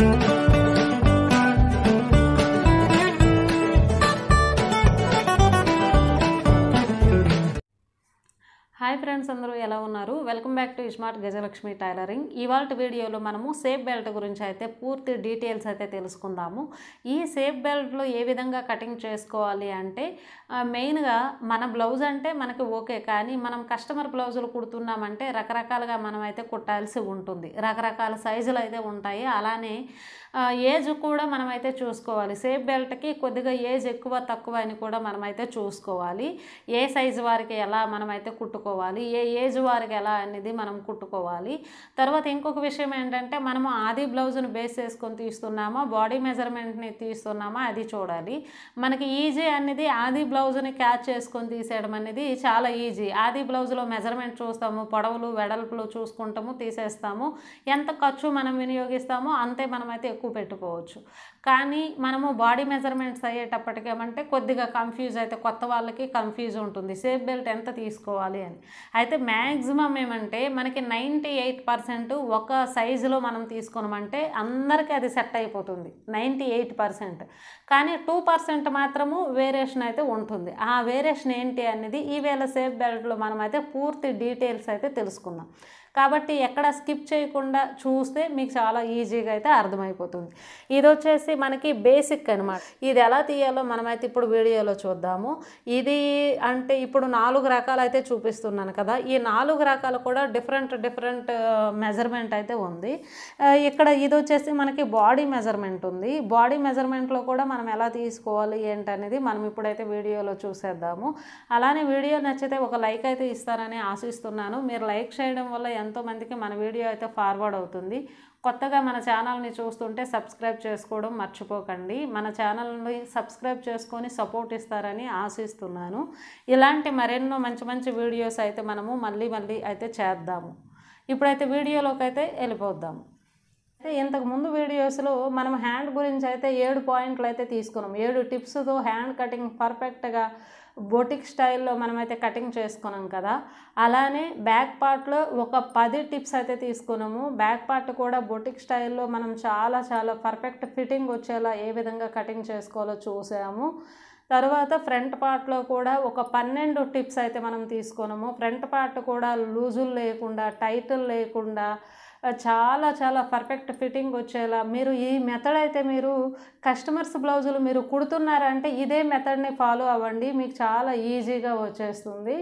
Thank you. Hi friends అందరూ ఎలా ఉన్నారు వెల్కమ్ బ్యాక్ టు ఇస్మార్ట్ గజలక్ష్మి టైలరింగ్ ఇవాళ వీడియోలో మనము సేఫ్ బెల్ట్ గురించి అయితే పూర్తి డీటెయిల్స్ అయితే తెలుసుకుందాము ఈ సేఫ్ బెల్ట్లో ఏ విధంగా కటింగ్ చేసుకోవాలి అంటే మెయిన్గా మన బ్లౌజ్ అంటే మనకి ఓకే కానీ మనం కస్టమర్ బ్లౌజులు కుడుతున్నామంటే రకరకాలుగా మనం అయితే కుట్టాల్సి ఉంటుంది రకరకాల సైజులు అయితే ఉంటాయి అలానే ఏజ్ కూడా మనమైతే చూసుకోవాలి సేఫ్ బెల్ట్కి కొద్దిగా ఏజ్ ఎక్కువ తక్కువ అని కూడా మనమైతే చూసుకోవాలి ఏ సైజు వారికి ఎలా మనమైతే కుట్టుకోవాలి ఏ ఏజ్ వారికి ఎలా అనేది మనం కుట్టుకోవాలి తర్వాత ఇంకొక విషయం ఏంటంటే మనము ఆది బ్లౌజ్ను బేస్ చేసుకొని తీస్తున్నామా బాడీ మెజర్మెంట్ని తీస్తున్నామా అది చూడాలి మనకి ఈజీ అనేది ఆది బ్లౌజ్ని క్యాచ్ చేసుకొని తీసేయడం అనేది చాలా ఈజీ ఆది బ్లౌజ్లో మెజర్మెంట్ చూస్తాము పొడవులు వెడల్పులు చూసుకుంటాము తీసేస్తాము ఎంత ఖర్చు మనం వినియోగిస్తామో అంతే మనమైతే ఎక్కువ పెట్టుకోవచ్చు కానీ మనము బాడీ మెజర్మెంట్స్ అయ్యేటప్పటికేమంటే కొద్దిగా కన్ఫ్యూజ్ అయితే కొత్త వాళ్ళకి కన్ఫ్యూజ్ ఉంటుంది సేఫ్ బెల్ట్ ఎంత తీసుకోవాలి అని అయితే మ్యాక్సిమం ఏమంటే మనకి నైంటీ ఎయిట్ పర్సెంట్ ఒక సైజులో మనం తీసుకోనమంటే అందరికీ అది సెట్ అయిపోతుంది నైంటీ ఎయిట్ పర్సెంట్ కానీ టూ పర్సెంట్ మాత్రము వేరియేషన్ అయితే ఉంటుంది ఆ వేరియేషన్ ఏంటి అనేది ఈవేళ సేఫ్ బెల్ట్లో మనం అయితే పూర్తి డీటెయిల్స్ అయితే తెలుసుకుందాం కాబట్టి ఎక్కడ స్కిప్ చేయకుండా చూస్తే మీకు చాలా ఈజీగా అయితే అర్థమైపోతుంది ఇది వచ్చేసి మనకి బేసిక్ అనమాట ఇది ఎలా తీయాలో మనమైతే ఇప్పుడు వీడియోలో చూద్దాము ఇది అంటే ఇప్పుడు నాలుగు రకాలు అయితే చూపిస్తున్నాను కదా ఈ నాలుగు రకాలు కూడా డిఫరెంట్ డిఫరెంట్ మెజర్మెంట్ అయితే ఉంది ఇక్కడ ఇది వచ్చేసి మనకి బాడీ మెజర్మెంట్ ఉంది బాడీ మెజర్మెంట్లో కూడా మనం ఎలా తీసుకోవాలి ఏంటనేది మనం ఇప్పుడైతే వీడియోలో చూసేద్దాము అలానే వీడియో నచ్చితే ఒక లైక్ అయితే ఇస్తారని ఆశిస్తున్నాను మీరు లైక్ చేయడం వల్ల ఎంతోమందికి మన వీడియో అయితే ఫార్వర్డ్ అవుతుంది కొత్తగా మన ఛానల్ని చూస్తుంటే సబ్స్క్రైబ్ చేసుకోవడం మర్చిపోకండి మన ఛానల్ని సబ్స్క్రైబ్ చేసుకొని సపోర్ట్ ఇస్తారని ఆశిస్తున్నాను ఇలాంటి మరెన్నో మంచి మంచి వీడియోస్ అయితే మనము మళ్ళీ మళ్ళీ అయితే చేద్దాము ఇప్పుడైతే వీడియోలోకి అయితే వెళ్ళిపోద్దాము అయితే ఇంతకుముందు వీడియోస్లో మనం హ్యాండ్ గురించి అయితే ఏడు పాయింట్లు అయితే తీసుకున్నాం ఏడు టిప్స్తో హ్యాండ్ కటింగ్ పర్ఫెక్ట్గా బోటిక్ స్టైల్లో మనమైతే కటింగ్ చేసుకున్నాం కదా అలానే బ్యాక్ పార్ట్లో ఒక పది టిప్స్ అయితే తీసుకున్నాము బ్యాక్ పార్ట్ కూడా బోటిక్ స్టైల్లో మనం చాలా చాలా పర్ఫెక్ట్ ఫిట్టింగ్ వచ్చేలా ఏ విధంగా కటింగ్ చేసుకోవాలో చూసాము తర్వాత ఫ్రంట్ పార్ట్లో కూడా ఒక పన్నెండు టిప్స్ అయితే మనం తీసుకున్నాము ఫ్రంట్ పార్ట్ కూడా లూజులు లేకుండా టైటులు లేకుండా చాలా చాలా పర్ఫెక్ట్ ఫిట్టింగ్ వచ్చేలా మీరు ఈ మెథడ్ అయితే మీరు కస్టమర్స్ బ్లౌజులు మీరు కుడుతున్నారంటే ఇదే మెథడ్ని ఫాలో అవ్వండి మీకు చాలా ఈజీగా వచ్చేస్తుంది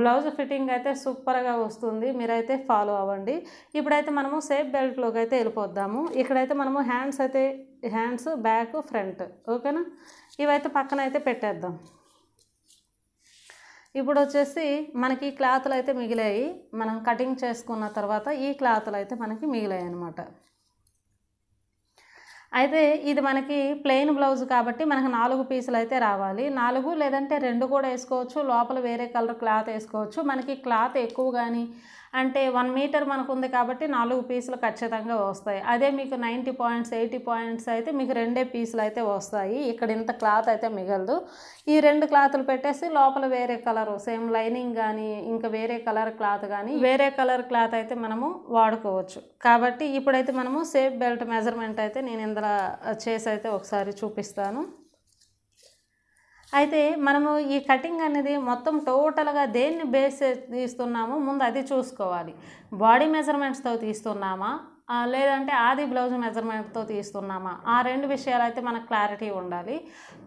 బ్లౌజ్ ఫిట్టింగ్ అయితే సూపర్గా వస్తుంది మీరైతే ఫాలో అవ్వండి ఇప్పుడైతే మనము సేఫ్ బెల్ట్లోకి అయితే వెళ్ళిపోద్దాము ఇక్కడైతే మనము హ్యాండ్స్ అయితే హ్యాండ్స్ బ్యాక్ ఫ్రంట్ ఓకేనా ఇవైతే పక్కన అయితే పెట్టేద్దాం ఇప్పుడు వచ్చేసి మనకి క్లాత్లు అయితే మిగిలాయి మనం కటింగ్ చేసుకున్న తర్వాత ఈ క్లాత్లు అయితే మనకి మిగిలాయి అనమాట అయితే ఇది మనకి ప్లెయిన్ బ్లౌజ్ కాబట్టి మనకు నాలుగు పీసులు అయితే రావాలి నాలుగు లేదంటే రెండు కూడా వేసుకోవచ్చు లోపల వేరే కలర్ క్లాత్ వేసుకోవచ్చు మనకి క్లాత్ ఎక్కువ కానీ అంటే వన్ మీటర్ మనకు ఉంది కాబట్టి నాలుగు పీసులు ఖచ్చితంగా వస్తాయి అదే మీకు నైంటీ పాయింట్స్ ఎయిటీ పాయింట్స్ అయితే మీకు రెండే పీసులు అయితే వస్తాయి ఇక్కడ ఇంత క్లాత్ అయితే మిగలదు ఈ రెండు క్లాతులు పెట్టేసి లోపల వేరే కలర్ సేమ్ లైనింగ్ కానీ ఇంకా వేరే కలర్ క్లాత్ కానీ వేరే కలర్ క్లాత్ అయితే మనము వాడుకోవచ్చు కాబట్టి ఇప్పుడైతే మనము సేఫ్ బెల్ట్ మెజర్మెంట్ అయితే నేను ఇందులో చేసి అయితే ఒకసారి చూపిస్తాను అయితే మనము ఈ కటింగ్ అనేది మొత్తం టోటల్గా దేన్ని బేస్ తీస్తున్నామో ముందు అది చూసుకోవాలి బాడీ మెజర్మెంట్స్తో తీస్తున్నామా లేదంటే ఆది బ్లౌజ్ మెజర్మెంట్తో తీస్తున్నామా ఆ రెండు విషయాలు అయితే మనకు క్లారిటీ ఉండాలి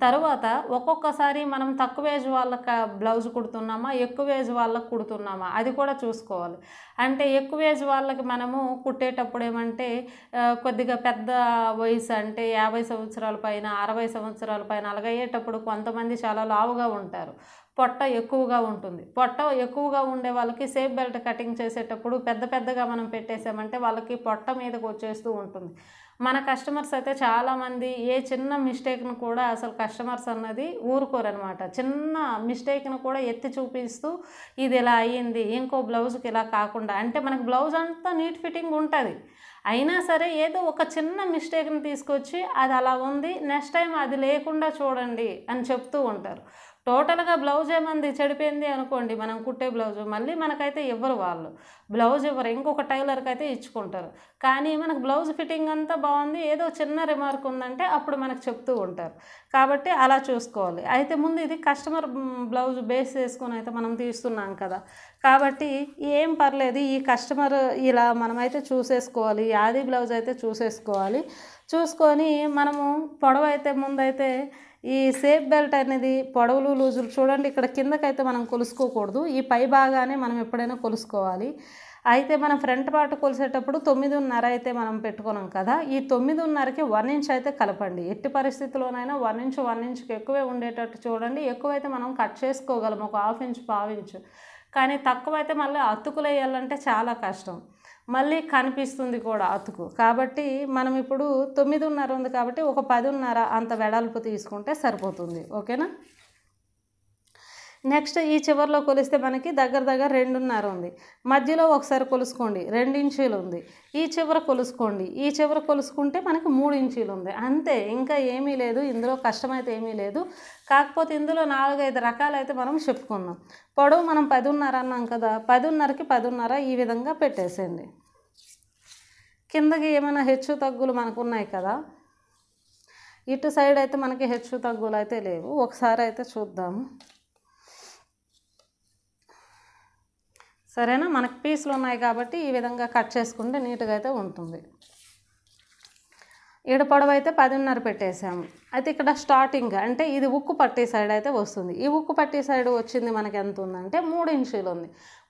తర్వాత ఒక్కొక్కసారి మనం తక్కువ ఏజ్ వాళ్ళకి బ్లౌజ్ కుడుతున్నామా ఎక్కువ ఏజ్ వాళ్ళకి కుడుతున్నామా అది కూడా చూసుకోవాలి అంటే ఎక్కువ ఏజ్ వాళ్ళకి మనము కుట్టేటప్పుడు ఏమంటే కొద్దిగా పెద్ద వయసు అంటే యాభై సంవత్సరాల పైన అరవై సంవత్సరాల పైన అలాగయ్యేటప్పుడు కొంతమంది చాలా లావుగా ఉంటారు పొట్ట ఎక్కువగా ఉంటుంది పొట్ట ఎక్కువగా ఉండే వాళ్ళకి సేఫ్ బెల్ట్ కటింగ్ చేసేటప్పుడు పెద్ద పెద్దగా మనం పెట్టేసామంటే వాళ్ళకి పొట్ట మీదకు వచ్చేస్తూ ఉంటుంది మన కస్టమర్స్ అయితే చాలామంది ఏ చిన్న మిస్టేక్ను కూడా అసలు కస్టమర్స్ అన్నది ఊరుకోరనమాట చిన్న మిస్టేక్ను కూడా ఎత్తి చూపిస్తూ ఇది ఇలా అయ్యింది ఇంకో బ్లౌజ్కి ఇలా కాకుండా అంటే మనకి బ్లౌజ్ అంతా నీట్ ఫిట్టింగ్ ఉంటుంది అయినా సరే ఏదో ఒక చిన్న మిస్టేక్ని తీసుకొచ్చి అది అలా ఉంది నెక్స్ట్ టైం అది లేకుండా చూడండి అని చెప్తూ ఉంటారు టోటల్గా బ్లౌజ్ ఏమంది చెడిపోయింది అనుకోండి మనం కుట్టే బ్లౌజ్ మళ్ళీ మనకైతే ఇవ్వరు వాళ్ళు బ్లౌజ్ ఇవ్వరు ఇంకొక టైలర్కి అయితే ఇచ్చుకుంటారు కానీ మనకు బ్లౌజ్ ఫిట్టింగ్ అంతా బాగుంది ఏదో చిన్న రిమార్క్ ఉందంటే అప్పుడు మనకు చెప్తూ ఉంటారు కాబట్టి అలా చూసుకోవాలి అయితే ముందు ఇది కస్టమర్ బ్లౌజ్ బేస్ చేసుకొని అయితే మనం తీస్తున్నాం కదా కాబట్టి ఏం పర్లేదు ఈ కస్టమర్ ఇలా మనమైతే చూసేసుకోవాలి యాది బ్లౌజ్ అయితే చూసేసుకోవాలి చూసుకొని మనము పొడవైతే ముందైతే ఈ సేఫ్ బెల్ట్ అనేది పొడవులు లూజులు చూడండి ఇక్కడ కిందకైతే మనం కొలుసుకోకూడదు ఈ పై భాగానే మనం ఎప్పుడైనా కొలుసుకోవాలి అయితే మనం ఫ్రంట్ పార్ట్ కొలిసేటప్పుడు తొమ్మిదిన్నర అయితే మనం పెట్టుకున్నాం కదా ఈ తొమ్మిదిన్నరకి వన్ ఇంచ్ అయితే కలపండి ఎట్టి పరిస్థితిలోనైనా వన్ ఇంచ్ వన్ ఇంచ్కి ఎక్కువే ఉండేటట్టు చూడండి ఎక్కువైతే మనం కట్ చేసుకోగలం ఒక హాఫ్ ఇంచ్ పావు ఇంచ్ కానీ తక్కువ అయితే మళ్ళీ అతుకులు వేయాలంటే చాలా కష్టం మళ్ళీ కనిపిస్తుంది కూడా అతుకు కాబట్టి మనం ఇప్పుడు తొమ్మిదిన్నర ఉంది కాబట్టి ఒక పదిన్నర అంత వెడల్పు తీసుకుంటే సరిపోతుంది ఓకేనా నెక్స్ట్ ఈ చివరిలో కొలిస్తే మనకి దగ్గర దగ్గర రెండున్నర ఉంది మధ్యలో ఒకసారి కొలుసుకోండి రెండు ఇంచీలు ఉంది ఈ చివర కొలుసుకోండి ఈ చివర కొలుసుకుంటే మనకి మూడు ఇంచీలు ఉంది అంతే ఇంకా ఏమీ లేదు ఇందులో కష్టమైతే ఏమీ లేదు కాకపోతే ఇందులో నాలుగైదు రకాలైతే మనం చెప్పుకుందాం పొడవు మనం పదిన్నర అన్నాం కదా పదిన్నరకి పదిన్నర ఈ విధంగా పెట్టేసేయండి కిందకి ఏమైనా హెచ్చు తగ్గులు మనకు ఉన్నాయి కదా ఇటు సైడ్ అయితే మనకి హెచ్చు తగ్గులు అయితే లేవు ఒకసారి అయితే చూద్దాము సరేనా మనకు పీసులు ఉన్నాయి కాబట్టి ఈ విధంగా కట్ చేసుకుంటే నీట్గా అయితే ఉంటుంది ఈడ పొడవైతే పదిన్నర పెట్టేసాము అయితే ఇక్కడ స్టార్టింగ్ అంటే ఇది ఉక్కు పట్టి సైడ్ అయితే వస్తుంది ఈ ఉక్కు పట్టి సైడ్ వచ్చింది మనకి ఎంత ఉందంటే మూడు ఇంచులు ఉంది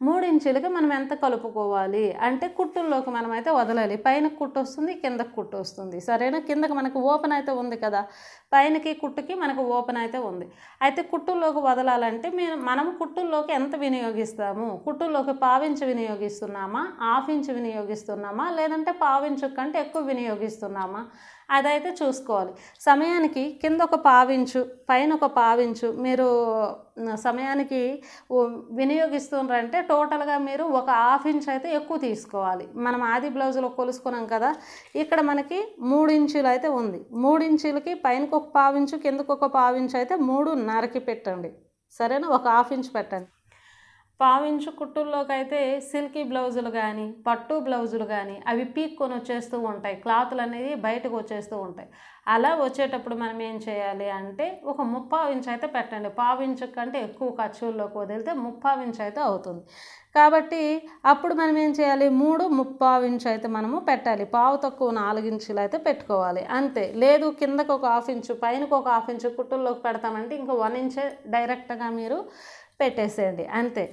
మూడు ఇంచులకి మనం ఎంత కలుపుకోవాలి అంటే కుట్టుల్లోకి మనం అయితే వదలాలి పైన కుట్టు వస్తుంది కిందకు కుట్టు వస్తుంది సరేనా కిందకి మనకు ఓపెన్ అయితే ఉంది కదా పైనకి కుట్టుకి మనకు ఓపెన్ అయితే ఉంది అయితే కుట్టుల్లోకి వదలాలంటే మేము మనం కుట్టుల్లోకి ఎంత వినియోగిస్తాము కుట్టుల్లోకి పావించి వినియోగిస్తున్నామా హాఫ్ ఇంచ్ వినియోగిస్తున్నామా లేదంటే పావించు కంటే ఎక్కువ వినియోగిస్తున్నామా అదైతే చూసుకోవాలి సమయానికి కింద ఒక పావించు పైన ఒక పావించు మీరు సమయానికి వినియోగిస్తుండ్రంటే టోటల్గా మీరు ఒక హాఫ్ ఇంచ్ అయితే ఎక్కువ తీసుకోవాలి మనం ఆది బ్లౌజులో కొలుసుకున్నాం కదా ఇక్కడ మనకి మూడు ఇంచులు అయితే ఉంది మూడు ఇంచులకి పైనకు ఒక పావించు కిందకు ఒక పావించు అయితే మూడున్నరకి పెట్టండి సరేనా ఒక హాఫ్ ఇంచ్ పెట్టండి పావించు కుట్టుల్లోకి అయితే సిల్కీ బ్లౌజులు కానీ పట్టు బ్లౌజులు కానీ అవి పీక్కొని వచ్చేస్తూ ఉంటాయి క్లాతులు అనేది బయటకు వచ్చేస్తూ ఉంటాయి అలా వచ్చేటప్పుడు మనం ఏం చేయాలి అంటే ఒక ముప్పావు ఇంచు అయితే పెట్టండి పావు ఇంచు కంటే ఎక్కువ ఖర్చుల్లోకి వదిలితే ముప్పావు ఇంచు అయితే అవుతుంది కాబట్టి అప్పుడు మనం ఏం చేయాలి మూడు ముప్పావు ఇంచు అయితే మనము పెట్టాలి పావు తక్కువ నాలుగు ఇంచులు అయితే పెట్టుకోవాలి అంతే లేదు కిందకు ఒక హాఫ్ ఇంచు పైనకు ఒక హాఫ్ ఇంచు కుట్టుల్లోకి పెడతామంటే ఇంకా వన్ ఇంచే డైరెక్ట్గా మీరు పెట్టేసేయండి అంతే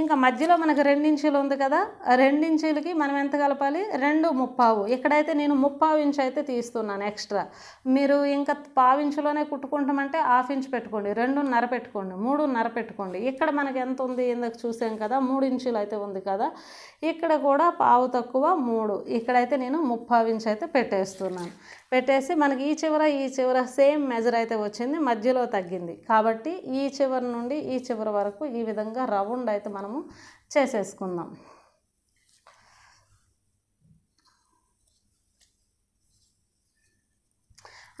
ఇంకా మధ్యలో మనకు రెండించీలు ఉంది కదా రెండించీలకి మనం ఎంత కలపాలి రెండు ముప్పావు ఇక్కడైతే నేను ముప్పావు ఇంచు అయితే తీస్తున్నాను ఎక్స్ట్రా మీరు ఇంకా పావు ఇంచులోనే కుట్టుకుంటామంటే హాఫ్ ఇంచ్ పెట్టుకోండి రెండున్నర పెట్టుకోండి మూడున్నర పెట్టుకోండి ఇక్కడ మనకి ఎంత ఉంది ఇందాక చూసాం కదా మూడు ఇంచులు అయితే ఉంది కదా ఇక్కడ కూడా పావు తక్కువ మూడు ఇక్కడైతే నేను ముప్పావు ఇంచు అయితే పెట్టేస్తున్నాను పెట్టేసి మనకి ఈ చివర ఈ చివర సేమ్ మెజర్ అయితే వచ్చింది మధ్యలో తగ్గింది కాబట్టి ఈ చివరి నుండి ఈ చివరి వరకు ఈ విధంగా రౌండ్ అయితే మనము చేసేసుకుందాం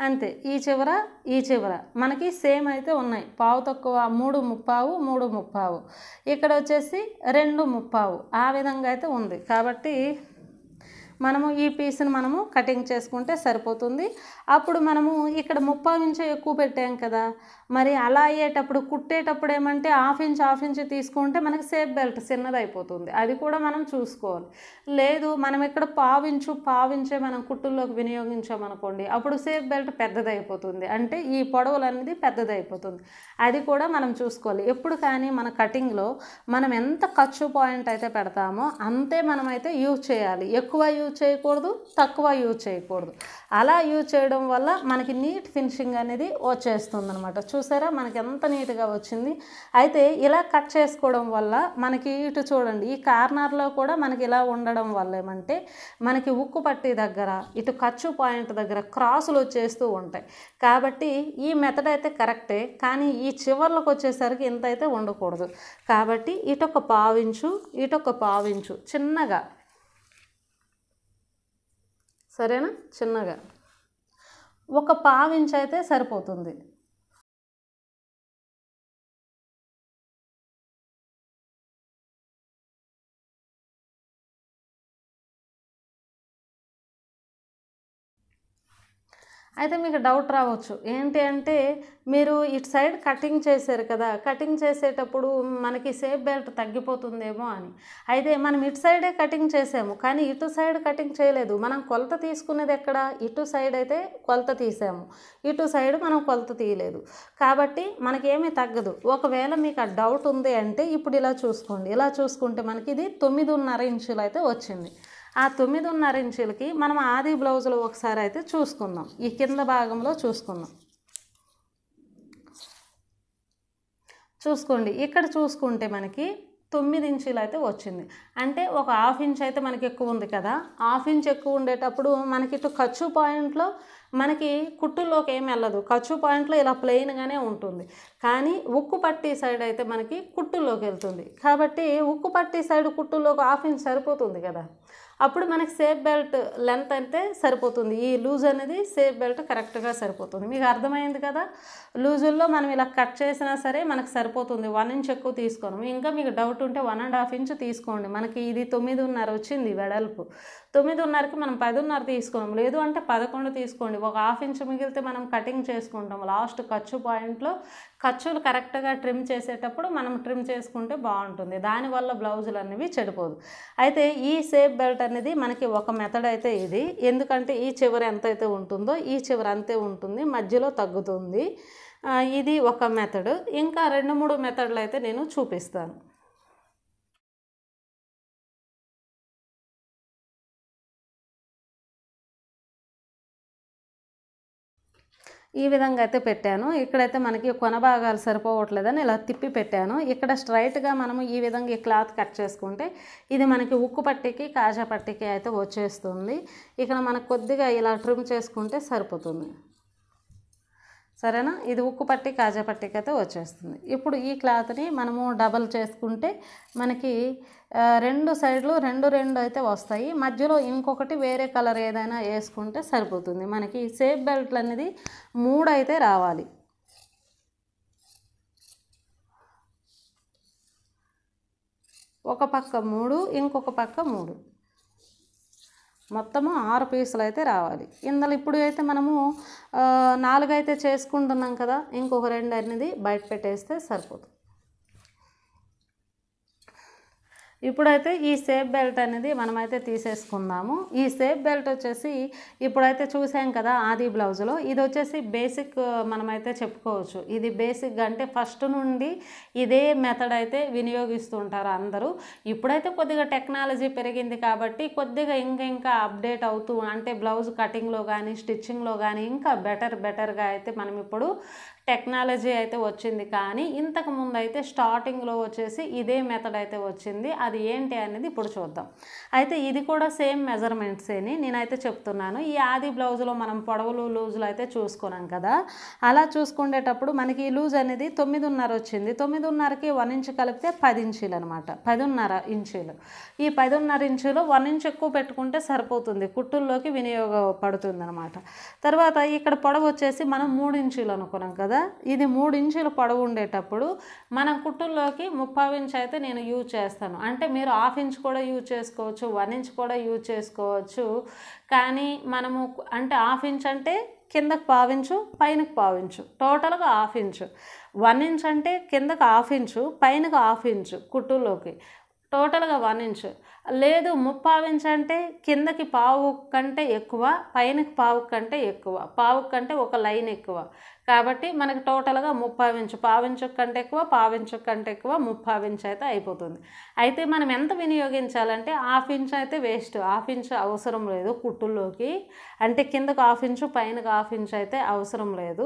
అంతే ఈ చివర ఈ చివర మనకి సేమ్ అయితే ఉన్నాయి పావు తక్కువ మూడు ముప్పావు మూడు ముప్పావు ఇక్కడ వచ్చేసి రెండు ముప్పావు ఆ విధంగా అయితే ఉంది కాబట్టి మనము ఈ పీస్ని మనము కటింగ్ చేసుకుంటే సరిపోతుంది అప్పుడు మనము ఇక్కడ ముప్పై నుంచే ఎక్కువ పెట్టాం కదా మరి అలా అయ్యేటప్పుడు కుట్టేటప్పుడు ఏమంటే హాఫ్ ఇంచ్ హాఫ్ ఇంచ్ తీసుకుంటే మనకి సేఫ్ బెల్ట్ చిన్నదైపోతుంది అది కూడా మనం చూసుకోవాలి లేదు మనం ఇక్కడ పావించు పావించే మనం కుట్టుల్లోకి వినియోగించామనుకోండి అప్పుడు సేఫ్ బెల్ట్ పెద్దదైపోతుంది అంటే ఈ పొడవులు అనేది పెద్దదైపోతుంది అది కూడా మనం చూసుకోవాలి ఎప్పుడు కానీ మన కటింగ్లో మనం ఎంత ఖర్చు పాయింట్ అయితే పెడతామో అంతే మనమైతే యూజ్ చేయాలి ఎక్కువ యూజ్ చేయకూడదు తక్కువ యూజ్ చేయకూడదు అలా యూజ్ చేయడం వల్ల మనకి నీట్ ఫినిషింగ్ అనేది వచ్చేస్తుంది అనమాట చూసారా మనకి ఎంత నీట్గా వచ్చింది అయితే ఇలా కట్ చేసుకోవడం వల్ల మనకి ఇటు చూడండి ఈ కార్నర్లో కూడా మనకి ఇలా ఉండడం వల్ల ఏమంటే మనకి ఉక్కు పట్టి దగ్గర ఇటు ఖర్చు పాయింట్ దగ్గర క్రాసులు వచ్చేస్తూ ఉంటాయి కాబట్టి ఈ మెథడ్ అయితే కరెక్టే కానీ ఈ చివర్లకు వచ్చేసరికి ఇంత అయితే ఉండకూడదు కాబట్టి ఇటొక పావించు ఇటొక పావించు చిన్నగా సరేనా చిన్నగా ఒక పావించైతే సరిపోతుంది అయితే మీకు డౌట్ రావచ్చు ఏంటి అంటే మీరు ఇటు సైడ్ కటింగ్ చేశారు కదా కటింగ్ చేసేటప్పుడు మనకి సేఫ్ బెల్ట్ తగ్గిపోతుందేమో అని అయితే మనం ఇటు సైడే కటింగ్ చేసాము కానీ ఇటు సైడ్ కటింగ్ చేయలేదు మనం కొలత తీసుకునేది ఎక్కడ ఇటు సైడ్ అయితే కొలత తీసాము ఇటు సైడ్ మనం కొలత తీయలేదు కాబట్టి మనకేమీ తగ్గదు ఒకవేళ మీకు ఆ డౌట్ ఉంది అంటే ఇప్పుడు ఇలా చూసుకోండి ఇలా చూసుకుంటే మనకి ఇది తొమ్మిదిన్నర ఇంచులు అయితే వచ్చింది ఆ తొమ్మిదిన్నర ఇంచులకి మనం ఆది బ్లౌజులు ఒకసారి అయితే చూసుకుందాం ఈ కింద భాగంలో చూసుకుందాం చూసుకోండి ఇక్కడ చూసుకుంటే మనకి తొమ్మిది ఇంచులు అయితే వచ్చింది అంటే ఒక హాఫ్ ఇంచ్ అయితే మనకి ఎక్కువ ఉంది కదా హాఫ్ ఇంచ్ ఎక్కువ ఉండేటప్పుడు మనకి ఇటు ఖర్చు పాయింట్లో మనకి కుట్టుల్లోకి ఏమి వెళ్ళదు ఖర్చు పాయింట్లో ఇలా ప్లెయిన్గానే ఉంటుంది కానీ ఉక్కు పట్టి సైడ్ అయితే మనకి కుట్టుల్లోకి వెళ్తుంది కాబట్టి ఉక్కు పట్టి సైడ్ కుట్టుల్లోకి హాఫ్ ఇంచ్ సరిపోతుంది కదా అప్పుడు మనకి సేఫ్ బెల్ట్ లెంత్ అంటే సరిపోతుంది ఈ లూజ్ అనేది సేఫ్ బెల్ట్ కరెక్ట్గా సరిపోతుంది మీకు అర్థమైంది కదా లూజుల్లో మనం ఇలా కట్ చేసినా సరే మనకు సరిపోతుంది వన్ ఇంచ్ ఎక్కువ తీసుకోను ఇంకా మీకు డౌట్ ఉంటే వన్ అండ్ హాఫ్ ఇంచ్ తీసుకోండి మనకి ఇది తొమ్మిదిన్నర వచ్చింది వెడల్పు తొమ్మిదిన్నరకి మనం పదిన్నర తీసుకున్నాం లేదు అంటే పదకొండు తీసుకోండి ఒక హాఫ్ ఇంచ్ మిగిలితే మనం కటింగ్ చేసుకుంటాం లాస్ట్ ఖర్చు పాయింట్లో ఖర్చులు కరెక్ట్గా ట్రిమ్ చేసేటప్పుడు మనం ట్రిమ్ చేసుకుంటే బాగుంటుంది దానివల్ల బ్లౌజులు అనేవి చెడిపోదు అయితే ఈ సేఫ్ బెల్ట్ అనేది మనకి ఒక మెథడ్ అయితే ఇది ఎందుకంటే ఈ చివరి ఎంత అయితే ఉంటుందో ఈ చివరి అంతే ఉంటుంది మధ్యలో తగ్గుతుంది ఇది ఒక మెథడ్ ఇంకా రెండు మూడు మెథడ్లు అయితే నేను చూపిస్తాను ఈ విధంగా అయితే పెట్టాను ఇక్కడైతే మనకి కొన భాగాలు సరిపోవట్లేదని ఇలా తిప్పి పెట్టాను ఇక్కడ స్ట్రైట్గా మనము ఈ విధంగా ఈ క్లాత్ కట్ చేసుకుంటే ఇది మనకి ఉక్కు పట్టికి కాజా పట్టికి అయితే వచ్చేస్తుంది ఇక్కడ మనకు కొద్దిగా ఇలా ట్రిమ్ చేసుకుంటే సరిపోతుంది సరేనా ఇది ఉక్కు పట్టి కాజా పట్టికి అయితే వచ్చేస్తుంది ఇప్పుడు ఈ క్లాత్ని మనము డబల్ చేసుకుంటే మనకి రెండు సైడ్లు రెండు రెండు అయితే వస్తాయి మధ్యలో ఇంకొకటి వేరే కలర్ ఏదైనా వేసుకుంటే సరిపోతుంది మనకి సేఫ్ బెల్ట్లు అనేది మూడు అయితే రావాలి ఒక పక్క మూడు ఇంకొక పక్క మూడు మొత్తము ఆరు పీసులు అయితే రావాలి ఇందులో ఇప్పుడు అయితే మనము నాలుగైతే చేసుకుంటున్నాం కదా ఇంకొక రెండు అనేది బయట పెట్టేస్తే సరిపోతుంది ఇప్పుడైతే ఈ సేఫ్ బెల్ట్ అనేది మనమైతే తీసేసుకుందాము ఈ సేఫ్ బెల్ట్ వచ్చేసి ఇప్పుడైతే చూసాం కదా ఆది బ్లౌజ్లో ఇది వచ్చేసి బేసిక్ మనమైతే చెప్పుకోవచ్చు ఇది బేసిక్ అంటే ఫస్ట్ నుండి ఇదే మెథడ్ అయితే వినియోగిస్తుంటారు అందరూ ఇప్పుడైతే కొద్దిగా టెక్నాలజీ పెరిగింది కాబట్టి కొద్దిగా ఇంకా ఇంకా అప్డేట్ అవుతూ అంటే బ్లౌజ్ కటింగ్లో కానీ స్టిచ్చింగ్లో కానీ ఇంకా బెటర్ బెటర్గా అయితే మనం ఇప్పుడు టెక్నాలజీ అయితే వచ్చింది కానీ ఇంతకు ముందు అయితే స్టార్టింగ్లో వచ్చేసి ఇదే మెథడ్ అయితే వచ్చింది అది ఏంటి అనేది ఇప్పుడు చూద్దాం అయితే ఇది కూడా సేమ్ మెజర్మెంట్సేని నేనైతే చెప్తున్నాను ఈ ఆది బ్లౌజ్లో మనం పొడవులు లూజులు అయితే చూసుకున్నాం కదా అలా చూసుకునేటప్పుడు మనకి ఈ లూజ్ అనేది తొమ్మిదిన్నర వచ్చింది తొమ్మిదిన్నరకి వన్ ఇంచ్ కలిపితే పది ఇంచీలు అనమాట పదిన్నర ఇంచీలు ఈ పదిన్నర ఇంచీలు వన్ ఇంచ్ ఎక్కువ పెట్టుకుంటే సరిపోతుంది కుట్టుల్లోకి వినియోగపడుతుంది అనమాట తర్వాత ఇక్కడ పొడవు వచ్చేసి మనం మూడు ఇంచీలు అనుకున్నాం కదా కదా ఇది మూడు ఇంచులు పొడవు ఉండేటప్పుడు మనం కుట్టుల్లోకి ముప్పై ఇంచ్ అయితే నేను యూజ్ చేస్తాను అంటే మీరు హాఫ్ ఇంచ్ కూడా యూజ్ చేసుకోవచ్చు వన్ ఇంచ్ కూడా యూజ్ చేసుకోవచ్చు కానీ మనము అంటే హాఫ్ ఇంచ్ అంటే కిందకు పావించు పైనకు పావించు టోటల్గా హాఫ్ ఇంచు వన్ ఇంచ్ అంటే కిందకు హాఫ్ ఇంచు పైనకు హాఫ్ ఇంచు కుట్టుల్లోకి టోటల్గా వన్ ఇంచ్ లేదు ముప్పావు ఇంచ్ అంటే కిందకి పావు కంటే ఎక్కువ పైనకి పావు కంటే ఎక్కువ పావు కంటే ఒక లైన్ ఎక్కువ కాబట్టి మనకి టోటల్గా ఇంచు పావించు కంటే ఎక్కువ పావించు కంటే ఎక్కువ ఇంచు అయితే అయిపోతుంది అయితే మనం ఎంత వినియోగించాలంటే హాఫ్ ఇంచ్ అయితే వేస్ట్ హాఫ్ ఇంచ్ అవసరం లేదు కుట్టుల్లోకి అంటే కిందకు హాఫ్ ఇంచు పైనకు హాఫ్ ఇంచ్ అయితే అవసరం లేదు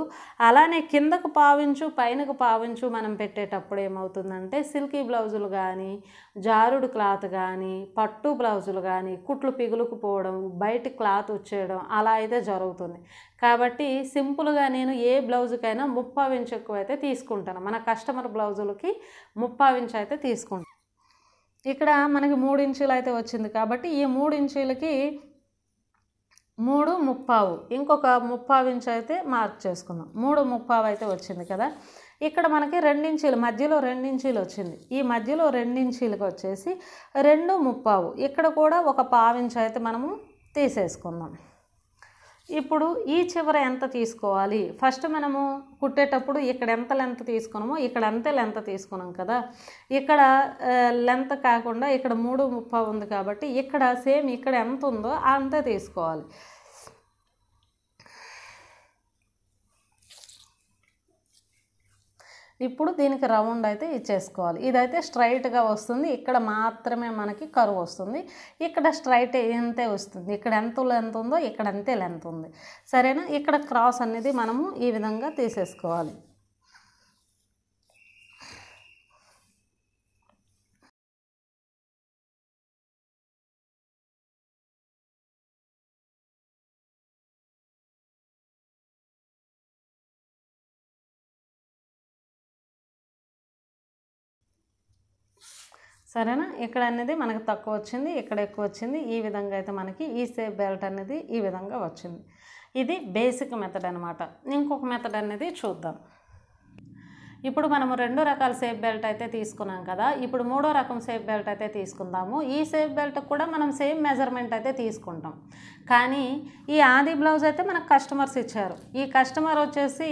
అలానే కిందకు పావించు పైనకు పావించు మనం పెట్టేటప్పుడు ఏమవుతుందంటే సిల్కీ బ్లౌజులు కానీ జారుడు క్లాత్ కానీ పట్టు బ్లౌజులు కానీ కుట్లు పిగులుకుపోవడం బయట క్లాత్ వచ్చేయడం అలా అయితే జరుగుతుంది కాబట్టి సింపుల్గా నేను ఏ బ్లౌజుకైనా ముప్పావు ఇంచు ఎక్కువ అయితే తీసుకుంటాను మన కస్టమర్ బ్లౌజులకి ముప్పావు ఇంచు అయితే తీసుకుంటాను ఇక్కడ మనకి మూడు ఇంచులు అయితే వచ్చింది కాబట్టి ఈ మూడు ఇంచులకి మూడు ముప్పావు ఇంకొక ముప్పావు ఇంచు అయితే మార్క్ చేసుకుందాం మూడు ముప్పావు అయితే వచ్చింది కదా ఇక్కడ మనకి రెండించీలు మధ్యలో రెండించీలు వచ్చింది ఈ మధ్యలో రెండించీలకు వచ్చేసి రెండు ముప్పావు ఇక్కడ కూడా ఒక పావించి అయితే మనము తీసేసుకుందాం ఇప్పుడు ఈ చివర ఎంత తీసుకోవాలి ఫస్ట్ మనము కుట్టేటప్పుడు ఇక్కడ ఎంత లెంత్ తీసుకున్నామో ఇక్కడ అంతే లెంత్ తీసుకున్నాం కదా ఇక్కడ లెంత్ కాకుండా ఇక్కడ మూడు ముప్పై ఉంది కాబట్టి ఇక్కడ సేమ్ ఇక్కడ ఎంత ఉందో అంతే తీసుకోవాలి ఇప్పుడు దీనికి రౌండ్ అయితే ఇచ్చేసుకోవాలి ఇదైతే స్ట్రైట్గా వస్తుంది ఇక్కడ మాత్రమే మనకి కరువు వస్తుంది ఇక్కడ స్ట్రైట్ ఎంతే వస్తుంది ఇక్కడ ఎంత లెంత్ ఉందో ఇక్కడ అంతే లెంత్ ఉంది సరేనా ఇక్కడ క్రాస్ అనేది మనము ఈ విధంగా తీసేసుకోవాలి సరేనా ఇక్కడ అనేది మనకు తక్కువ వచ్చింది ఇక్కడ ఎక్కువ వచ్చింది ఈ విధంగా అయితే మనకి ఈ సేఫ్ బెల్ట్ అనేది ఈ విధంగా వచ్చింది ఇది బేసిక్ మెథడ్ అనమాట ఇంకొక మెథడ్ అనేది చూద్దాం ఇప్పుడు మనము రెండు రకాల సేఫ్ బెల్ట్ అయితే తీసుకున్నాం కదా ఇప్పుడు మూడో రకం సేఫ్ బెల్ట్ అయితే తీసుకుందాము ఈ సేఫ్ బెల్ట్ కూడా మనం సేమ్ మెజర్మెంట్ అయితే తీసుకుంటాం కానీ ఈ ఆది బ్లౌజ్ అయితే మనకు కస్టమర్స్ ఇచ్చారు ఈ కస్టమర్ వచ్చేసి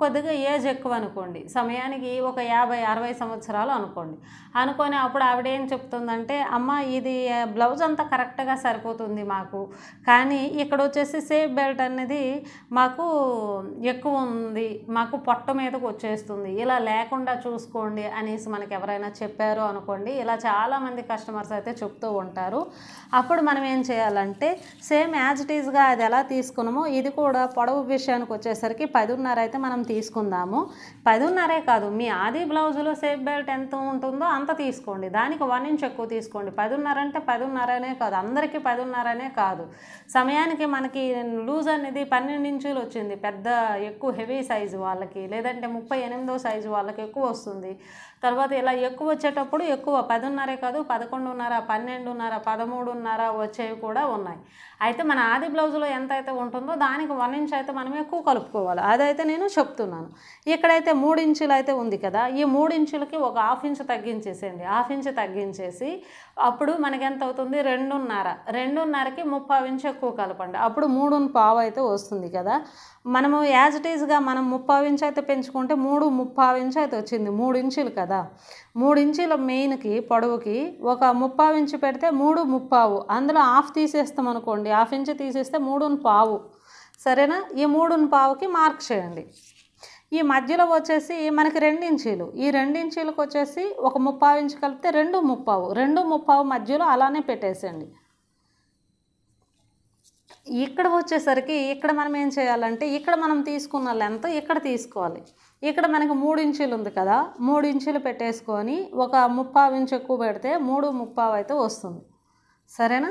కొద్దిగా ఏజ్ ఎక్కువ అనుకోండి సమయానికి ఒక యాభై అరవై సంవత్సరాలు అనుకోండి అనుకొని అప్పుడు ఆవిడ ఏం చెప్తుందంటే అమ్మ ఇది బ్లౌజ్ అంతా కరెక్ట్గా సరిపోతుంది మాకు కానీ ఇక్కడ వచ్చేసి సేఫ్ బెల్ట్ అనేది మాకు ఎక్కువ ఉంది మాకు పొట్ట మీదకు వచ్చేస్తుంది ఇలా లేకుండా చూసుకోండి అనేసి మనకి ఎవరైనా చెప్పారు అనుకోండి ఇలా చాలామంది కస్టమర్స్ అయితే చెప్తూ ఉంటారు అప్పుడు మనం ఏం చేయాలంటే సేమ్ యాజ్ ఇట్ ఈస్గా అది ఎలా తీసుకున్నామో ఇది కూడా పొడవు విషయానికి వచ్చేసరికి పదిన్నర అయితే మనం తీసుకుందాము పదిన్నరే కాదు మీ ఆది బ్లౌజులో సేఫ్ బెల్ట్ ఎంత ఉంటుందో అంత తీసుకోండి దానికి వన్ ఇంచ్ ఎక్కువ తీసుకోండి పదిన్నర అంటే పదిన్నరనే కాదు అందరికీ పదిన్నరనే కాదు సమయానికి మనకి లూజ్ అనేది పన్నెండు ఇంచులు వచ్చింది పెద్ద ఎక్కువ హెవీ సైజు వాళ్ళకి లేదంటే ముప్పై ఎనిమిదో సైజు వాళ్ళకి ఎక్కువ వస్తుంది తర్వాత ఇలా ఎక్కువ వచ్చేటప్పుడు ఎక్కువ పదిన్నరే కాదు పదకొండున్నర పన్నెండున్నర పదమూడున్నర వచ్చేవి కూడా ఉన్నాయి అయితే మన ఆది బ్లౌజ్లో ఎంత అయితే ఉంటుందో దానికి వన్ ఇంచ్ అయితే మనం ఎక్కువ కలుపుకోవాలి అదైతే నేను చెప్తున్నాను ఇక్కడైతే మూడు ఇంచులు అయితే ఉంది కదా ఈ మూడు ఇంచులకి ఒక హాఫ్ ఇంచ్ తగ్గించేసేయండి హాఫ్ ఇంచ్ తగ్గించేసి అప్పుడు మనకి ఎంత అవుతుంది రెండున్నర రెండున్నరకి ముప్పై ఇంచు ఎక్కువ కలపండి అప్పుడు మూడున్న పావు అయితే వస్తుంది కదా మనము యాజ్ ఇట్ ఈజ్గా మనం ముప్పావు ఇంచు అయితే పెంచుకుంటే మూడు ముప్పావు ఇంచు అయితే వచ్చింది మూడు ఇంచులు కదా మూడు ఇంచుల మెయిన్కి పొడవుకి ఒక ముప్పావు ఇంచు పెడితే మూడు ముప్పావు అందులో హాఫ్ తీసేస్తాం అనుకోండి హాఫ్ ఇంచు తీసేస్తే మూడును పావు సరేనా ఈ మూడును పావుకి మార్క్ చేయండి ఈ మధ్యలో వచ్చేసి మనకి రెండించీలు ఈ రెండించీలకు వచ్చేసి ఒక ముప్పావు ఇంచు కలిపితే రెండు ముప్పావు రెండు ముప్పావు మధ్యలో అలానే పెట్టేసేయండి ఇక్కడ వచ్చేసరికి ఇక్కడ మనం ఏం చేయాలంటే ఇక్కడ మనం తీసుకున్న లెంత్ ఇక్కడ తీసుకోవాలి ఇక్కడ మనకి మూడు ఇంచులు ఉంది కదా మూడు ఇంచులు పెట్టేసుకొని ఒక ముప్పావు ఇంచు ఎక్కువ పెడితే మూడు ముప్పావు అయితే వస్తుంది సరేనా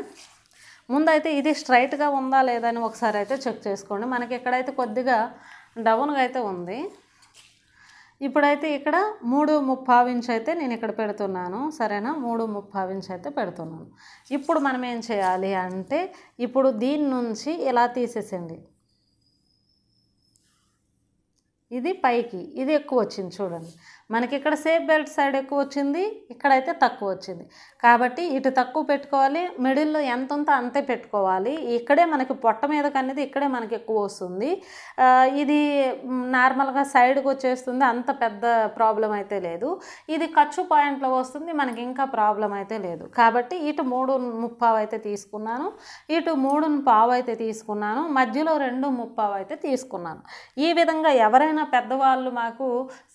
ముందైతే ఇది స్ట్రైట్గా ఉందా లేదా అని ఒకసారి అయితే చెక్ చేసుకోండి మనకి ఎక్కడైతే కొద్దిగా డౌన్గా అయితే ఉంది ఇప్పుడైతే ఇక్కడ మూడు ముప్పావించి అయితే నేను ఇక్కడ పెడుతున్నాను సరేనా మూడు ముప్పావించి అయితే పెడుతున్నాను ఇప్పుడు మనం ఏం చేయాలి అంటే ఇప్పుడు దీని నుంచి ఇలా తీసేసండి ఇది పైకి ఇది ఎక్కువ వచ్చింది చూడండి మనకి ఇక్కడ సేఫ్ బెల్ట్ సైడ్ ఎక్కువ వచ్చింది ఇక్కడైతే తక్కువ వచ్చింది కాబట్టి ఇటు తక్కువ పెట్టుకోవాలి మిడిల్లో ఎంత ఉందో అంతే పెట్టుకోవాలి ఇక్కడే మనకి పొట్ట మీద అనేది ఇక్కడే మనకి ఎక్కువ వస్తుంది ఇది నార్మల్గా సైడ్కి వచ్చేస్తుంది అంత పెద్ద ప్రాబ్లం అయితే లేదు ఇది ఖర్చు పాయింట్లో వస్తుంది మనకి ఇంకా ప్రాబ్లం అయితే లేదు కాబట్టి ఇటు మూడు ముప్పావు అయితే తీసుకున్నాను ఇటు మూడు పావు అయితే తీసుకున్నాను మధ్యలో రెండు ముప్పావు అయితే తీసుకున్నాను ఈ విధంగా ఎవరైనా పెద్దవాళ్ళు మాకు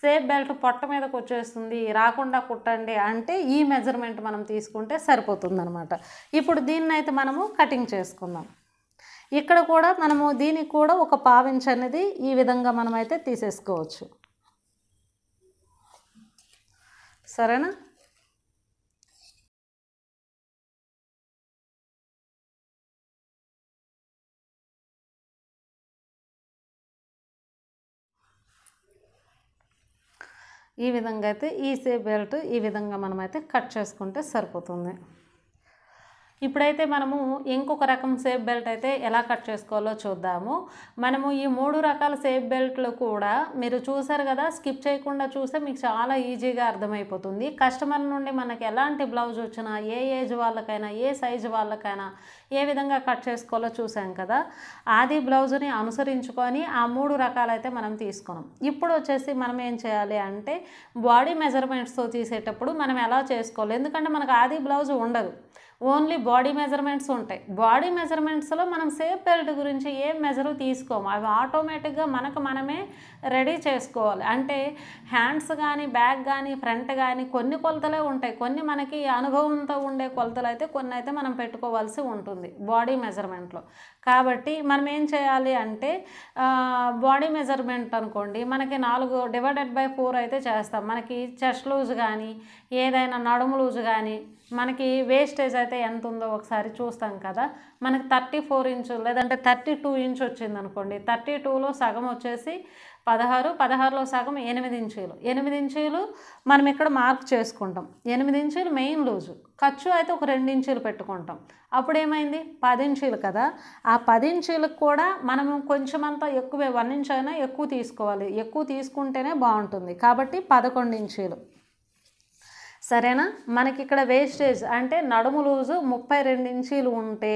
సేఫ్ బెల్ట్ పొట్ట పొట్ట మీదకి వచ్చేస్తుంది రాకుండా కుట్టండి అంటే ఈ మెజర్మెంట్ మనం తీసుకుంటే సరిపోతుందనమాట ఇప్పుడు దీన్ని అయితే మనము కటింగ్ చేసుకుందాం ఇక్కడ కూడా మనము దీనికి కూడా ఒక పావించ్ అనేది ఈ విధంగా మనమైతే తీసేసుకోవచ్చు సరేనా ఈ విధంగా అయితే ఈ సే బెల్ట్ ఈ విధంగా మనమైతే కట్ చేసుకుంటే సరిపోతుంది ఇప్పుడైతే మనము ఇంకొక రకం సేఫ్ బెల్ట్ అయితే ఎలా కట్ చేసుకోవాలో చూద్దాము మనము ఈ మూడు రకాల సేఫ్ బెల్ట్లు కూడా మీరు చూసారు కదా స్కిప్ చేయకుండా చూస్తే మీకు చాలా ఈజీగా అర్థమైపోతుంది కస్టమర్ నుండి మనకి ఎలాంటి బ్లౌజ్ వచ్చినా ఏ ఏజ్ వాళ్ళకైనా ఏ సైజు వాళ్ళకైనా ఏ విధంగా కట్ చేసుకోవాలో చూసాం కదా ఆది బ్లౌజ్ని అనుసరించుకొని ఆ మూడు రకాలైతే మనం తీసుకున్నాం ఇప్పుడు వచ్చేసి మనం ఏం చేయాలి అంటే బాడీ మెజర్మెంట్స్తో తీసేటప్పుడు మనం ఎలా చేసుకోవాలి ఎందుకంటే మనకు ఆది బ్లౌజ్ ఉండదు ఓన్లీ బాడీ మెజర్మెంట్స్ ఉంటాయి బాడీ మెజర్మెంట్స్లో మనం సేఫ్ బెల్ట్ గురించి ఏ మెజరు తీసుకోము అవి ఆటోమేటిక్గా మనకు మనమే రెడీ చేసుకోవాలి అంటే హ్యాండ్స్ కానీ బ్యాగ్ కానీ ఫ్రంట్ కానీ కొన్ని కొలతలే ఉంటాయి కొన్ని మనకి అనుభవంతో ఉండే కొలతలు అయితే కొన్ని అయితే మనం పెట్టుకోవాల్సి ఉంటుంది బాడీ మెజర్మెంట్లో కాబట్టి మనం ఏం చేయాలి అంటే బాడీ మెజర్మెంట్ అనుకోండి మనకి నాలుగు డివైడెడ్ బై ఫోర్ అయితే చేస్తాం మనకి చెస్ట్ లూజ్ కానీ ఏదైనా నడుము లూజ్ కానీ మనకి వేస్టేజ్ అయితే ఎంత ఉందో ఒకసారి చూస్తాం కదా మనకి థర్టీ ఫోర్ ఇంచు లేదంటే థర్టీ టూ ఇంచ్ వచ్చింది అనుకోండి థర్టీ టూలో సగం వచ్చేసి పదహారు పదహారులో సగం ఎనిమిది ఇంచీలు ఎనిమిది ఇంచీలు మనం ఇక్కడ మార్క్ చేసుకుంటాం ఎనిమిది ఇంచీలు మెయిన్ లూజు ఖర్చు అయితే ఒక రెండు ఇంచీలు పెట్టుకుంటాం అప్పుడు ఏమైంది పది ఇంచీలు కదా ఆ పది ఇంచీలకు కూడా మనం కొంచెం అంతా ఎక్కువ వన్ ఇంచ్ అయినా ఎక్కువ తీసుకోవాలి ఎక్కువ తీసుకుంటేనే బాగుంటుంది కాబట్టి పదకొండు ఇంచీలు సరేనా మనకి ఇక్కడ వేస్టేజ్ అంటే నడుము లూజు ముప్పై రెండు ఇంచీలు ఉంటే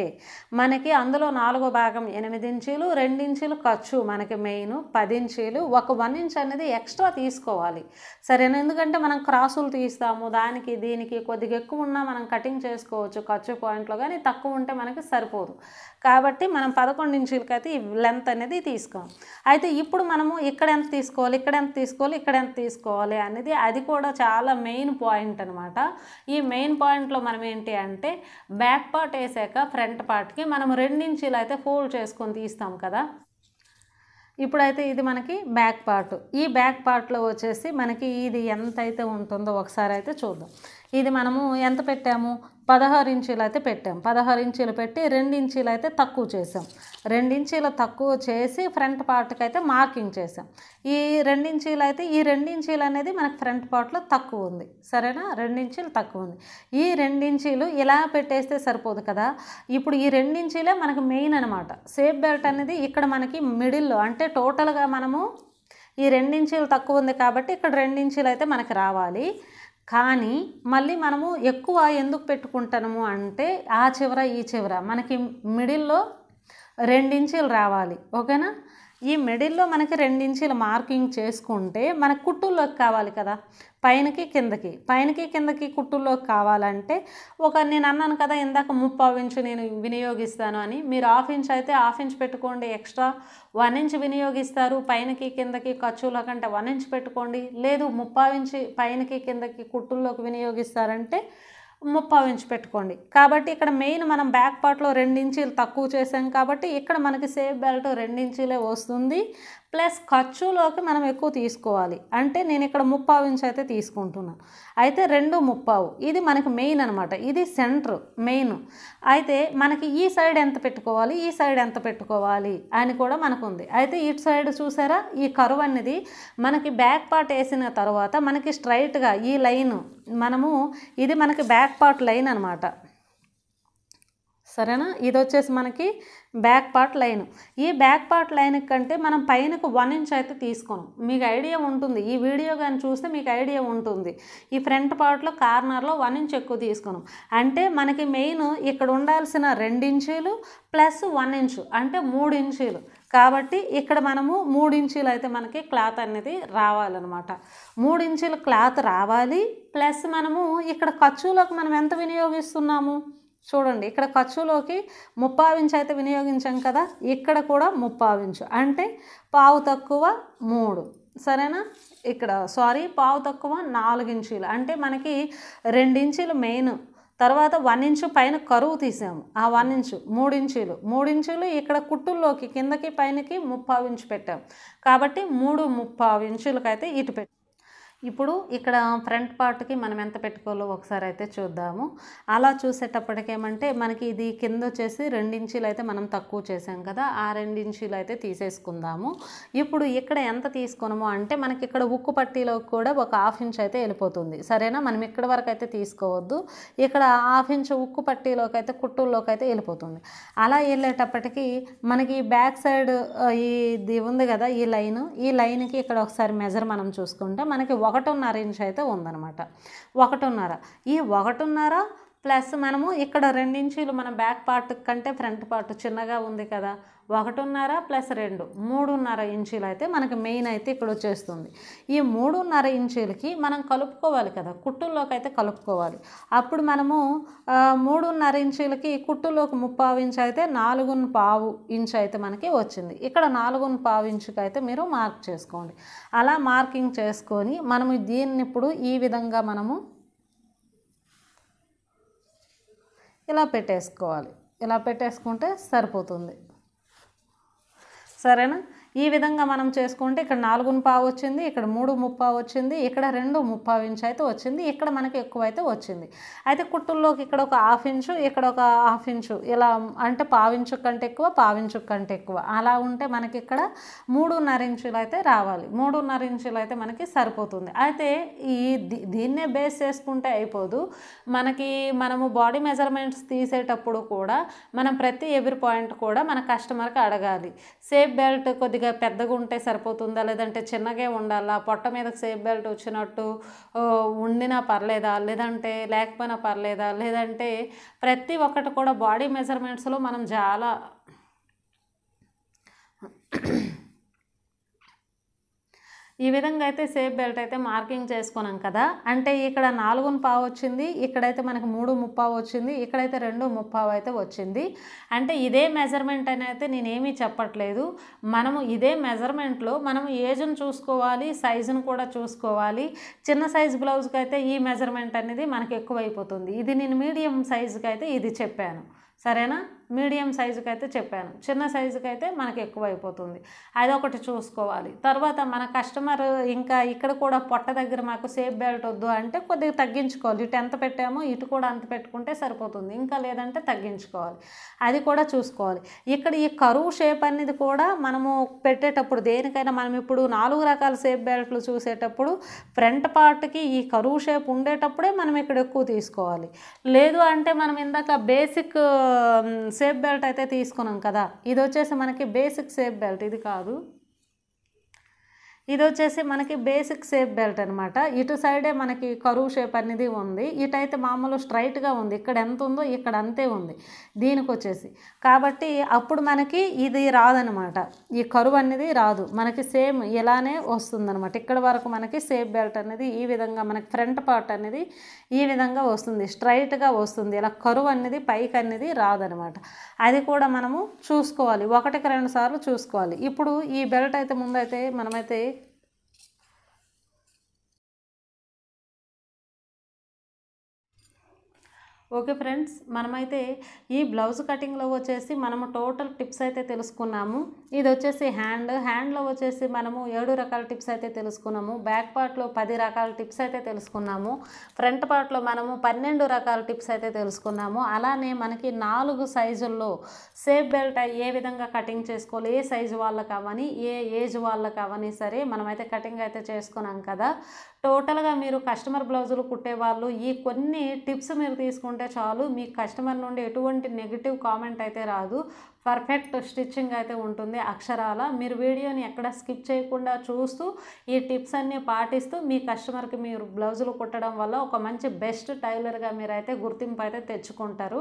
మనకి అందులో నాలుగో భాగం ఎనిమిది ఇంచీలు రెండు ఇంచీలు ఖర్చు మనకి మెయిన్ పది ఇంచీలు ఒక వన్ ఇంచ్ అనేది ఎక్స్ట్రా తీసుకోవాలి సరేనా ఎందుకంటే మనం క్రాసులు తీస్తాము దానికి దీనికి కొద్దిగా ఎక్కువ ఉన్నా మనం కటింగ్ చేసుకోవచ్చు ఖర్చు పాయింట్లో కానీ తక్కువ ఉంటే మనకి సరిపోదు కాబట్టి మనం పదకొండు అయితే ఈ లెంత్ అనేది తీసుకోం అయితే ఇప్పుడు మనము ఇక్కడ ఎంత తీసుకోవాలి ఇక్కడ ఎంత తీసుకోవాలి ఇక్కడ ఎంత తీసుకోవాలి అనేది అది కూడా చాలా మెయిన్ పాయింట్ అనమాట ఈ మెయిన్ పాయింట్లో మనం ఏంటి అంటే బ్యాక్ పార్ట్ వేసాక ఫ్రంట్ పార్ట్కి మనం ఇంచులు అయితే ఫోల్డ్ చేసుకొని తీస్తాం కదా ఇప్పుడైతే ఇది మనకి బ్యాక్ పార్ట్ ఈ బ్యాక్ పార్ట్లో వచ్చేసి మనకి ఇది ఎంత అయితే ఉంటుందో ఒకసారి అయితే చూద్దాం ఇది మనము ఎంత పెట్టాము పదహారు ఇంచీలు అయితే పెట్టాం పదహారు ఇంచీలు పెట్టి రెండు ఇంచీలు అయితే తక్కువ చేసాం రెండు ఇంచీలు తక్కువ చేసి ఫ్రంట్ పార్ట్కి అయితే మార్కింగ్ చేసాం ఈ రెండు ఇంచీలు అయితే ఈ రెండు ఇంచీలు అనేది మనకు ఫ్రంట్ పార్ట్లో తక్కువ ఉంది సరేనా రెండు ఇంచీలు తక్కువ ఉంది ఈ రెండు ఇంచీలు ఇలా పెట్టేస్తే సరిపోదు కదా ఇప్పుడు ఈ రెండు ఇంచీలే మనకు మెయిన్ అనమాట సేఫ్ బెల్ట్ అనేది ఇక్కడ మనకి మిడిల్లో అంటే టోటల్గా మనము ఈ రెండించీలు తక్కువ ఉంది కాబట్టి ఇక్కడ రెండించీలు అయితే మనకి రావాలి కానీ మళ్ళీ మనము ఎక్కువ ఎందుకు పెట్టుకుంటాము అంటే ఆ చివర ఈ చివర మనకి మిడిల్లో రెండించీలు రావాలి ఓకేనా ఈ మిడిల్లో మనకి రెండించీల మార్కింగ్ చేసుకుంటే మనకు కుట్టుల్లోకి కావాలి కదా పైనకి కిందకి పైనకి కిందకి కుట్టుల్లోకి కావాలంటే ఒక నేను అన్నాను కదా ఇందాక ముప్పావు ఇంచు నేను వినియోగిస్తాను అని మీరు హాఫ్ ఇంచ్ అయితే హాఫ్ ఇంచ్ పెట్టుకోండి ఎక్స్ట్రా వన్ ఇంచ్ వినియోగిస్తారు పైనకి కిందకి ఖర్చుల కంటే వన్ ఇంచ్ పెట్టుకోండి లేదు ముప్పావు ఇంచ్ పైనకి కిందకి కుట్టుల్లోకి వినియోగిస్తారంటే ముప్పావు ఇంచు పెట్టుకోండి కాబట్టి ఇక్కడ మెయిన్ మనం బ్యాక్ పార్ట్లో రెండించీలు తక్కువ చేసాం కాబట్టి ఇక్కడ మనకి సేఫ్ బెల్ట్ రెండించీలే వస్తుంది ప్లస్ ఖర్చులోకి మనం ఎక్కువ తీసుకోవాలి అంటే నేను ఇక్కడ ముప్పావు ఇంచు అయితే తీసుకుంటున్నాను అయితే రెండు ముప్పావు ఇది మనకి మెయిన్ అనమాట ఇది సెంటర్ మెయిన్ అయితే మనకి ఈ సైడ్ ఎంత పెట్టుకోవాలి ఈ సైడ్ ఎంత పెట్టుకోవాలి అని కూడా మనకు ఉంది అయితే ఇటు సైడ్ చూసారా ఈ కరువు అనేది మనకి బ్యాక్ పార్ట్ వేసిన తర్వాత మనకి స్ట్రైట్గా ఈ లైన్ మనము ఇది మనకి బ్యాక్ పార్ట్ లైన్ అనమాట సరేనా ఇది వచ్చేసి మనకి బ్యాక్ పార్ట్ లైన్ ఈ బ్యాక్ పార్ట్ లైన్ కంటే మనం పైనకు వన్ ఇంచ్ అయితే తీసుకోను మీకు ఐడియా ఉంటుంది ఈ వీడియో కానీ చూస్తే మీకు ఐడియా ఉంటుంది ఈ ఫ్రంట్ పార్ట్లో కార్నర్లో వన్ ఇంచ్ ఎక్కువ తీసుకోను అంటే మనకి మెయిన్ ఇక్కడ ఉండాల్సిన రెండు ఇంచీలు ప్లస్ వన్ ఇంచు అంటే మూడు ఇంచీలు కాబట్టి ఇక్కడ మనము మూడు ఇంచీలు అయితే మనకి క్లాత్ అనేది రావాలన్నమాట మూడు ఇంచీల క్లాత్ రావాలి ప్లస్ మనము ఇక్కడ ఖర్చులకు మనం ఎంత వినియోగిస్తున్నాము చూడండి ఇక్కడ ఖర్చులోకి ముప్పావించు అయితే వినియోగించాం కదా ఇక్కడ కూడా ముప్పావించు అంటే పావు తక్కువ మూడు సరేనా ఇక్కడ సారీ పావు తక్కువ నాలుగు ఇంచీలు అంటే మనకి ఇంచీలు మెయిన్ తర్వాత వన్ ఇంచు పైన కరువు తీసాము ఆ వన్ ఇంచు మూడు ఇంచీలు మూడు ఇంచులు ఇక్కడ కుట్టుల్లోకి కిందకి పైనకి ముప్పావు పెట్టాము కాబట్టి మూడు ముప్పావు ఇటు పెట్టాం ఇప్పుడు ఇక్కడ ఫ్రంట్ పార్ట్కి మనం ఎంత పెట్టుకోవాలో ఒకసారి అయితే చూద్దాము అలా చూసేటప్పటికి ఏమంటే మనకి ఇది కింద వచ్చేసి రెండించీలు అయితే మనం తక్కువ చేసాం కదా ఆ రెండించీలు అయితే తీసేసుకుందాము ఇప్పుడు ఇక్కడ ఎంత తీసుకున్నాము అంటే మనకి ఇక్కడ ఉక్కు పట్టీలో కూడా ఒక హాఫ్ ఇంచ్ అయితే వెళ్ళిపోతుంది సరేనా మనం ఇక్కడ వరకు అయితే తీసుకోవద్దు ఇక్కడ హాఫ్ ఇంచ్ ఉక్కు పట్టీలోకి అయితే కుట్టుల్లోకి అయితే వెళ్ళిపోతుంది అలా వెళ్ళేటప్పటికీ మనకి బ్యాక్ సైడ్ ఇది ఉంది కదా ఈ లైన్ ఈ లైన్కి ఇక్కడ ఒకసారి మెజర్ మనం చూసుకుంటే మనకి ఒకటిన్నర ఇంచ్ అయితే ఉందన్నమాట ఒకటిన్నర ఈ ఒకటిన్నర ప్లస్ మనము ఇక్కడ రెండించీలు మన బ్యాక్ పార్ట్ కంటే ఫ్రంట్ పార్ట్ చిన్నగా ఉంది కదా ఒకటిన్నర ప్లస్ రెండు మూడున్నర ఇంచీలు అయితే మనకి మెయిన్ అయితే ఇక్కడ వచ్చేస్తుంది ఈ మూడున్నర ఇంచీలకి మనం కలుపుకోవాలి కదా కుట్టుల్లోకి అయితే కలుపుకోవాలి అప్పుడు మనము మూడున్నర ఇంచీలకి కుట్టులోకి ముప్పావు ఇంచు అయితే నాలుగున్న పావు ఇంచు అయితే మనకి వచ్చింది ఇక్కడ నాలుగున్న పావు ఇంచుకి అయితే మీరు మార్క్ చేసుకోండి అలా మార్కింగ్ చేసుకొని మనము దీన్ని ఇప్పుడు ఈ విధంగా మనము ఇలా పెట్టేసుకోవాలి ఇలా పెట్టేసుకుంటే సరిపోతుంది సరేనా ఈ విధంగా మనం చేసుకుంటే ఇక్కడ నాలుగును పావు వచ్చింది ఇక్కడ మూడు ముప్పా వచ్చింది ఇక్కడ రెండు ముప్పా ఇంచు అయితే వచ్చింది ఇక్కడ మనకి ఎక్కువ అయితే వచ్చింది అయితే కుట్టుల్లోకి ఇక్కడ ఒక హాఫ్ ఇంచు ఇక్కడ ఒక హాఫ్ ఇంచు ఇలా అంటే పావించు కంటే ఎక్కువ పావించు కంటే ఎక్కువ అలా ఉంటే మనకి ఇక్కడ మూడున్నర ఇంచులు అయితే రావాలి మూడున్నర ఇంచులు అయితే మనకి సరిపోతుంది అయితే ఈ దీన్నే బేస్ చేసుకుంటే అయిపోదు మనకి మనము బాడీ మెజర్మెంట్స్ తీసేటప్పుడు కూడా మనం ప్రతి ఎవరి పాయింట్ కూడా మన కస్టమర్కి అడగాలి సేఫ్ బెల్ట్ కొద్దిగా కొద్దిగా పెద్దగా ఉంటే సరిపోతుందా లేదంటే చిన్నగా ఉండాలా పొట్ట మీద సేఫ్ బెల్ట్ వచ్చినట్టు ఉండినా పర్లేదా లేదంటే లేకపోయినా పర్లేదా లేదంటే ప్రతి ఒక్కటి కూడా బాడీ మెజర్మెంట్స్లో మనం చాలా ఈ విధంగా అయితే సేఫ్ బెల్ట్ అయితే మార్కింగ్ చేసుకున్నాం కదా అంటే ఇక్కడ నాలుగున పావు వచ్చింది ఇక్కడైతే మనకు మూడు ముప్పావు వచ్చింది ఇక్కడైతే రెండు ముప్పావు అయితే వచ్చింది అంటే ఇదే మెజర్మెంట్ అని అయితే నేనేమీ చెప్పట్లేదు మనము ఇదే మెజర్మెంట్లో మనం ఏజ్ను చూసుకోవాలి సైజును కూడా చూసుకోవాలి చిన్న సైజ్ బ్లౌజ్కి అయితే ఈ మెజర్మెంట్ అనేది మనకు ఎక్కువైపోతుంది ఇది నేను మీడియం సైజుకి అయితే ఇది చెప్పాను సరేనా మీడియం సైజుకి అయితే చెప్పాను చిన్న సైజుకి అయితే మనకి ఎక్కువ అయిపోతుంది అదొకటి చూసుకోవాలి తర్వాత మన కస్టమర్ ఇంకా ఇక్కడ కూడా పొట్ట దగ్గర మాకు సేఫ్ బెల్ట్ వద్దు అంటే కొద్దిగా తగ్గించుకోవాలి ఇటు ఎంత పెట్టామో ఇటు కూడా అంత పెట్టుకుంటే సరిపోతుంది ఇంకా లేదంటే తగ్గించుకోవాలి అది కూడా చూసుకోవాలి ఇక్కడ ఈ కరువు షేప్ అనేది కూడా మనము పెట్టేటప్పుడు దేనికైనా మనం ఇప్పుడు నాలుగు రకాల సేఫ్ బెల్ట్లు చూసేటప్పుడు ఫ్రంట్ పార్ట్కి ఈ కరువు షేప్ ఉండేటప్పుడే మనం ఇక్కడ ఎక్కువ తీసుకోవాలి లేదు అంటే మనం ఇందాక బేసిక్ సేఫ్ బెల్ట్ అయితే తీసుకున్నాం కదా ఇది వచ్చేసి మనకి బేసిక్ సేఫ్ బెల్ట్ ఇది కాదు ఇది వచ్చేసి మనకి బేసిక్ షేప్ బెల్ట్ అనమాట ఇటు సైడే మనకి కరువు షేప్ అనేది ఉంది ఇటైతే మామూలు స్ట్రైట్గా ఉంది ఇక్కడ ఎంత ఉందో ఇక్కడ అంతే ఉంది దీనికి వచ్చేసి కాబట్టి అప్పుడు మనకి ఇది రాదనమాట ఈ కరువు అనేది రాదు మనకి సేమ్ ఇలానే అనమాట ఇక్కడ వరకు మనకి సేఫ్ బెల్ట్ అనేది ఈ విధంగా మనకి ఫ్రంట్ పార్ట్ అనేది ఈ విధంగా వస్తుంది స్ట్రైట్గా వస్తుంది ఇలా కరువు అనేది పైకి అనేది రాదనమాట అది కూడా మనము చూసుకోవాలి ఒకటికి రెండు సార్లు చూసుకోవాలి ఇప్పుడు ఈ బెల్ట్ అయితే ముందైతే మనమైతే ఓకే ఫ్రెండ్స్ మనమైతే ఈ బ్లౌజ్ కటింగ్లో వచ్చేసి మనము టోటల్ టిప్స్ అయితే తెలుసుకున్నాము ఇది వచ్చేసి హ్యాండ్ హ్యాండ్లో వచ్చేసి మనము ఏడు రకాల టిప్స్ అయితే తెలుసుకున్నాము బ్యాక్ పార్ట్లో పది రకాల టిప్స్ అయితే తెలుసుకున్నాము ఫ్రంట్ పార్ట్లో మనము పన్నెండు రకాల టిప్స్ అయితే తెలుసుకున్నాము అలానే మనకి నాలుగు సైజుల్లో సేఫ్ బెల్ట్ ఏ విధంగా కటింగ్ చేసుకోవాలి ఏ సైజు వాళ్ళకి అవని ఏ ఏజ్ వాళ్ళకి అవని సరే మనమైతే కటింగ్ అయితే చేసుకున్నాం కదా టోటల్గా మీరు కస్టమర్ బ్లౌజులు కుట్టేవాళ్ళు ఈ కొన్ని టిప్స్ మీరు తీసుకుంటే చాలు మీ కస్టమర్ నుండి ఎటువంటి నెగిటివ్ కామెంట్ అయితే రాదు పర్ఫెక్ట్ స్టిచ్చింగ్ అయితే ఉంటుంది అక్షరాల మీరు వీడియోని ఎక్కడ స్కిప్ చేయకుండా చూస్తూ ఈ టిప్స్ అన్నీ పాటిస్తూ మీ కస్టమర్కి మీరు బ్లౌజులు కుట్టడం వల్ల ఒక మంచి బెస్ట్ టైలర్గా మీరైతే గుర్తింపు అయితే తెచ్చుకుంటారు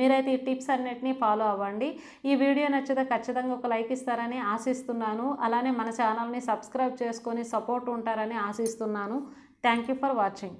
మీరైతే ఈ టిప్స్ అన్నిటినీ ఫాలో అవ్వండి ఈ వీడియో నచ్చితే ఖచ్చితంగా ఒక లైక్ ఇస్తారని ఆశిస్తున్నాను అలానే మన ఛానల్ని సబ్స్క్రైబ్ చేసుకొని సపోర్ట్ ఉంటారని ఆశిస్తున్నాను థ్యాంక్ యూ ఫర్ వాచింగ్